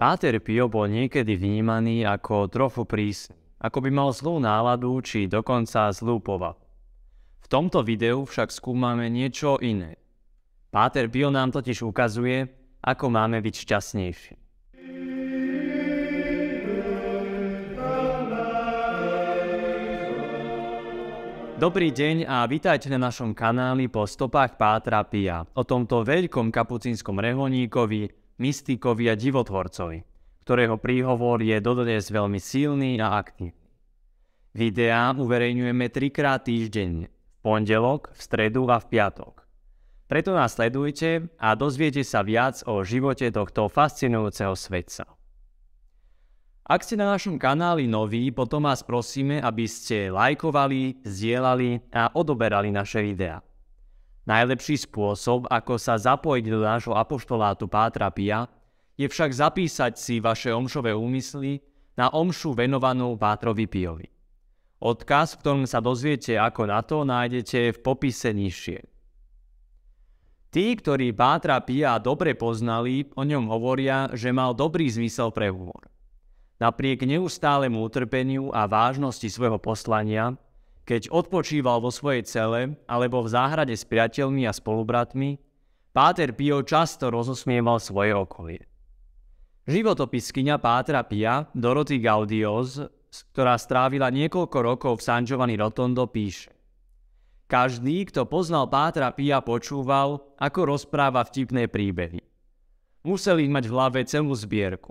Páter Pio bol niekedy vnímaný ako trochu prís, ako by mal zlú náladu či dokonca zlú povahu. V tomto videu však skúmame niečo iné. Páter Pio nám totiž ukazuje, ako máme byť šťastnejší. Dobrý deň a vítajte na našom kanáli po stopách Pátra Pia o tomto veľkom kapucínskom rehoníkovi mystikovi a divotvorcovi, ktorého príhovor je dodnes veľmi silný a aktívny. Videá uverejňujeme trikrát týždenne, v pondelok, v stredu a v piatok. Preto nás sledujte a dozviete sa viac o živote tohto fascinujúceho svetca. Ak ste na našom kanáli noví, potom vás prosíme, aby ste lajkovali, zdieľali a odoberali naše videá. Najlepší spôsob, ako sa zapojiť do nášho apoštolátu Pátra Pia, je však zapísať si vaše omšové úmysly na omšu venovanú Pátrovi Piovi. Odkaz, v ktorom sa dozviete ako na to, nájdete v popise nižšie. Tí, ktorí Pátra Pia dobre poznali, o ňom hovoria, že mal dobrý zmysel pre humor. Napriek neustálemu utrpeniu a vážnosti svojho poslania, keď odpočíval vo svojej cele alebo v záhrade s priateľmi a spolubratmi, Páter Pio často rozosmieval svoje okolie. Životopiskyňa Pátra Pia, Dorothy Gaudios, ktorá strávila niekoľko rokov v San Giovanni Rotondo, píše Každý, kto poznal Pátra Pia, počúval, ako rozpráva vtipné príbehy. Museli mať v hlave celú zbierku.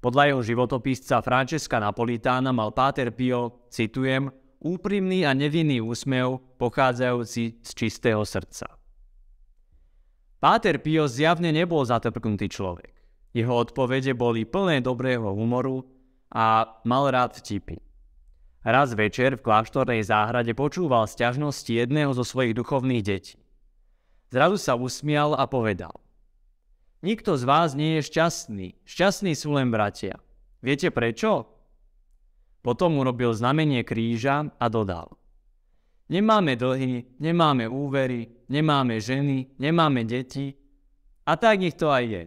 Podľa jeho životopisca Francesca Napolitána mal Páter Pio, citujem, úprimný a nevinný úsmev pochádzajúci z čistého srdca. Páter Pio zjavne nebol zatrpknutý človek. Jeho odpovede boli plné dobrého humoru a mal rád vtipy. Raz večer v kláštornej záhrade počúval sťažnosti jedného zo svojich duchovných detí. Zrazu sa usmial a povedal. Nikto z vás nie je šťastný. Šťastní sú len bratia. Viete prečo? Potom urobil znamenie kríža a dodal. Nemáme dlhy, nemáme úvery, nemáme ženy, nemáme deti. A tak ich to aj je.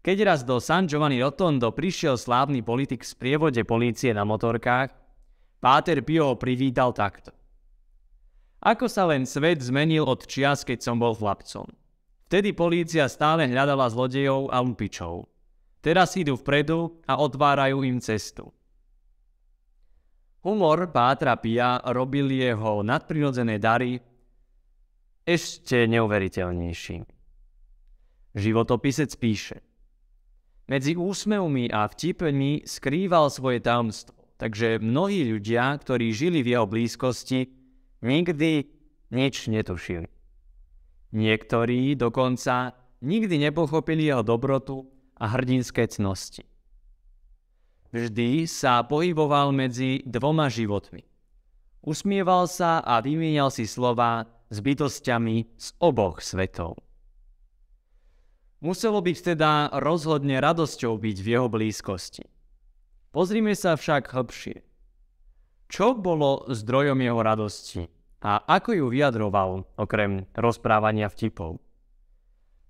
Keď raz do San Giovanni Rotondo prišiel slávny politik v sprievode polície na motorkách, Páter Pio ho privítal takto. Ako sa len svet zmenil od čias, keď som bol chlapcom. Vtedy polícia stále hľadala zlodejov a lupičov. Teraz idú vpredu a otvárajú im cestu. Humor Pátra Pia robil jeho nadprirodzené dary ešte neuveriteľnejší. Životopisec píše Medzi úsmevmi a vtipmi skrýval svoje tajomstvo, takže mnohí ľudia, ktorí žili v jeho blízkosti, nikdy nič netušili. Niektorí dokonca nikdy nepochopili jeho dobrotu a hrdinské cnosti. Vždy sa pohyboval medzi dvoma životmi. Usmieval sa a vymienial si slova s bytostiami z oboch svetov. Muselo byť teda rozhodne radosťou byť v jeho blízkosti. Pozrime sa však hlbšie. Čo bolo zdrojom jeho radosti a ako ju vyjadroval okrem rozprávania vtipov?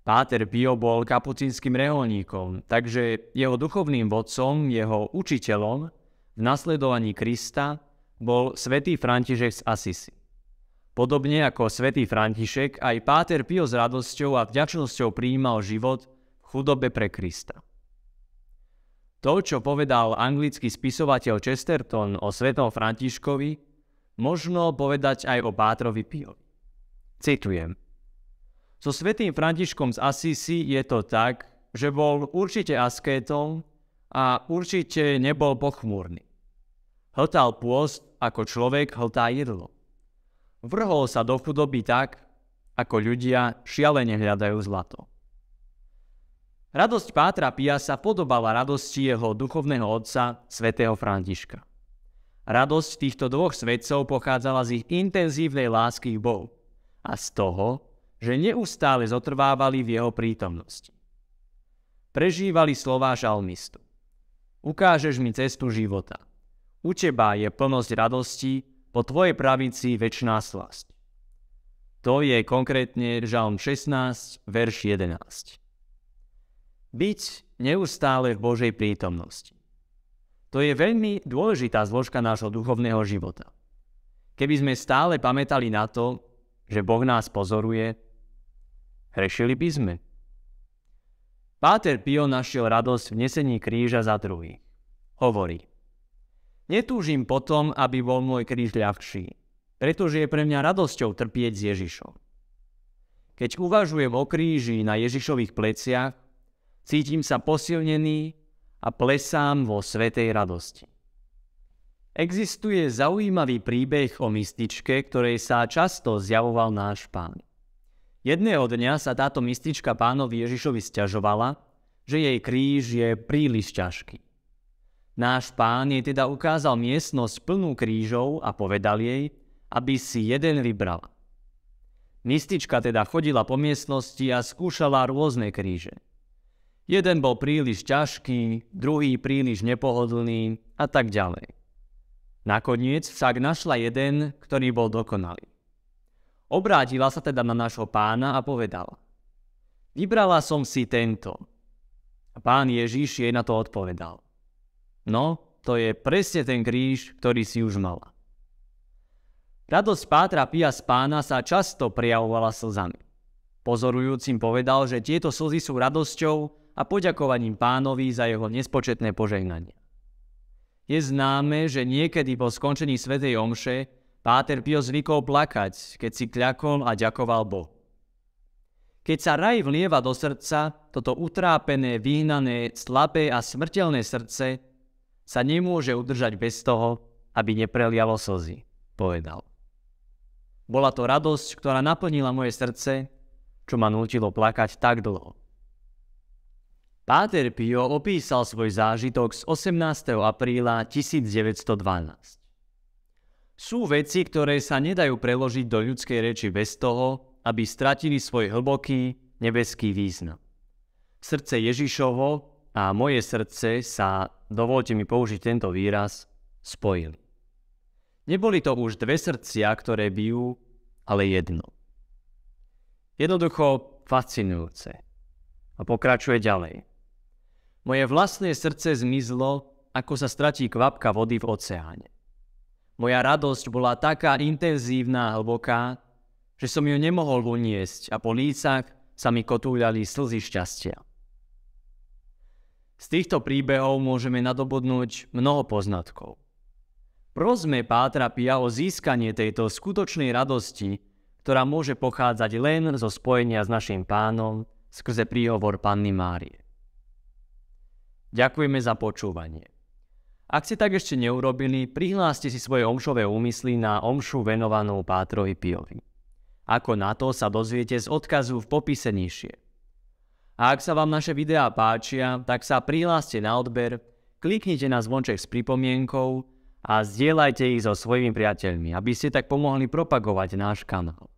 Páter Pio bol kapucínskym reholníkom, takže jeho duchovným vodcom, jeho učiteľom v nasledovaní Krista bol svätý František z Asisi. Podobne ako svätý František, aj Páter Pio s radosťou a vďačnosťou prijímal život v chudobe pre Krista. To, čo povedal anglický spisovateľ Chesterton o svetom Františkovi, možno povedať aj o Pátrovi Piovi. Citujem. So svetým Františkom z Asisi je to tak, že bol určite askétom a určite nebol pochmúrny. Hltal pôst, ako človek hltá jedlo. Vrhol sa do chudoby tak, ako ľudia šialene hľadajú zlato. Radosť Pátra Pia sa podobala radosti jeho duchovného otca, svätého Františka. Radosť týchto dvoch svetcov pochádzala z ich intenzívnej lásky k Bohu a z toho, že neustále zotrvávali v jeho prítomnosti. Prežívali slová žalmistu. Ukážeš mi cestu života. U teba je plnosť radosti, po tvojej pravici väčšná slasť. To je konkrétne Žalm 16, verš 11. Byť neustále v Božej prítomnosti. To je veľmi dôležitá zložka nášho duchovného života. Keby sme stále pamätali na to, že Boh nás pozoruje, Hrešili by sme. Páter Pio našiel radosť v nesení kríža za druhých. Hovorí, netúžim potom, aby bol môj kríž ľahší, pretože je pre mňa radosťou trpieť s Ježišom. Keď uvažujem o kríži na Ježišových pleciach, cítim sa posilnený a plesám vo svetej radosti. Existuje zaujímavý príbeh o mističke, ktorej sa často zjavoval náš pán. Jedného dňa sa táto mistička pánovi Ježišovi stiažovala, že jej kríž je príliš ťažký. Náš pán jej teda ukázal miestnosť plnú krížov a povedal jej, aby si jeden vybral. Mistička teda chodila po miestnosti a skúšala rôzne kríže. Jeden bol príliš ťažký, druhý príliš nepohodlný a tak ďalej. Nakoniec však našla jeden, ktorý bol dokonalý. Obrátila sa teda na nášho pána a povedala. Vybrala som si tento. A pán Ježiš jej na to odpovedal. No, to je presne ten kríž, ktorý si už mala. Radosť Pátra Pia z pána sa často prijavovala slzami. Pozorujúcim povedal, že tieto slzy sú radosťou a poďakovaním pánovi za jeho nespočetné požehnanie. Je známe, že niekedy po skončení Svetej Omše Páter Pio zvykol plakať, keď si kľakol a ďakoval Bohu. Keď sa raj vlieva do srdca, toto utrápené, vyhnané, slabé a smrteľné srdce sa nemôže udržať bez toho, aby neprelialo slzy, povedal. Bola to radosť, ktorá naplnila moje srdce, čo ma nutilo plakať tak dlho. Páter Pio opísal svoj zážitok z 18. apríla 1912. Sú veci, ktoré sa nedajú preložiť do ľudskej reči bez toho, aby stratili svoj hlboký nebeský význam. Srdce Ježišovo a moje srdce sa, dovolte mi použiť tento výraz, spojili. Neboli to už dve srdcia, ktoré bijú, ale jedno. Jednoducho fascinujúce. A pokračuje ďalej. Moje vlastné srdce zmizlo, ako sa stratí kvapka vody v oceáne. Moja radosť bola taká intenzívna a hlboká, že som ju nemohol uniesť a po lícach sa mi kotúľali slzy šťastia. Z týchto príbehov môžeme nadobudnúť mnoho poznatkov. Prosme Pátra Pia o získanie tejto skutočnej radosti, ktorá môže pochádzať len zo spojenia s našim pánom skrze príhovor Panny Márie. Ďakujeme za počúvanie. Ak ste tak ešte neurobili, prihláste si svoje omšové úmysly na omšu venovanú Pátrovi Piovi. Ako na to sa dozviete z odkazu v popise nižšie. A ak sa vám naše videá páčia, tak sa prihláste na odber, kliknite na zvonček s pripomienkou a zdieľajte ich so svojimi priateľmi, aby ste tak pomohli propagovať náš kanál.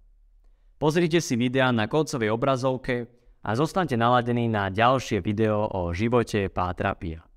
Pozrite si videá na koncovej obrazovke a zostaňte naladení na ďalšie video o živote Pátra Pia.